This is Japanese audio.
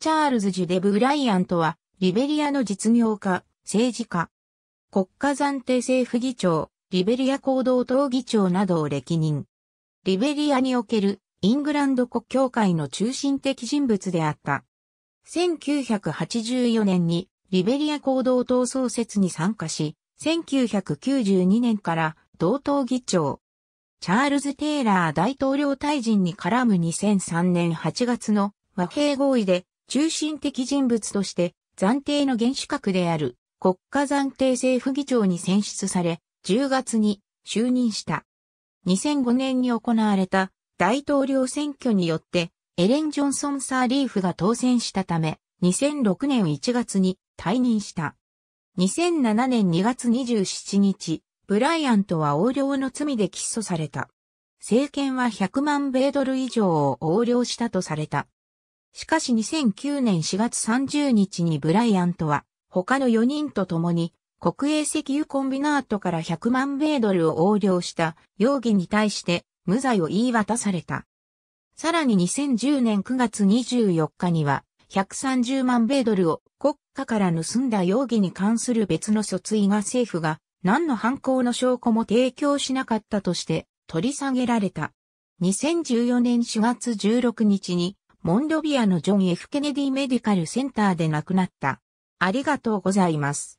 チャールズ・ジュデ・ブライアントは、リベリアの実業家、政治家、国家暫定政府議長、リベリア行動党議長などを歴任。リベリアにおけるイングランド国教会の中心的人物であった。1984年にリベリア行動党創設に参加し、1992年から同党議長、チャールズ・テイラー大統領退陣に絡む2003年8月の和平合意で中心的人物として暫定の原子核である国家暫定政府議長に選出され、10月に就任した。2005年に行われた大統領選挙によってエレン・ジョンソン・サーリーフが当選したため、2006年1月に退任した。2007年2月27日、ブライアントは横領の罪で起訴された。政権は100万米ドル以上を横領したとされた。しかし2009年4月30日にブライアントは他の4人と共に国営石油コンビナートから100万米ドルを横領した容疑に対して無罪を言い渡された。さらに2010年9月24日には130万米ドルを国家から盗んだ容疑に関する別の訴追が政府が何の犯行の証拠も提供しなかったとして取り下げられた。2014年4月16日にモンドビアのジョン・ F・ ケネディメディカルセンターで亡くなった。ありがとうございます。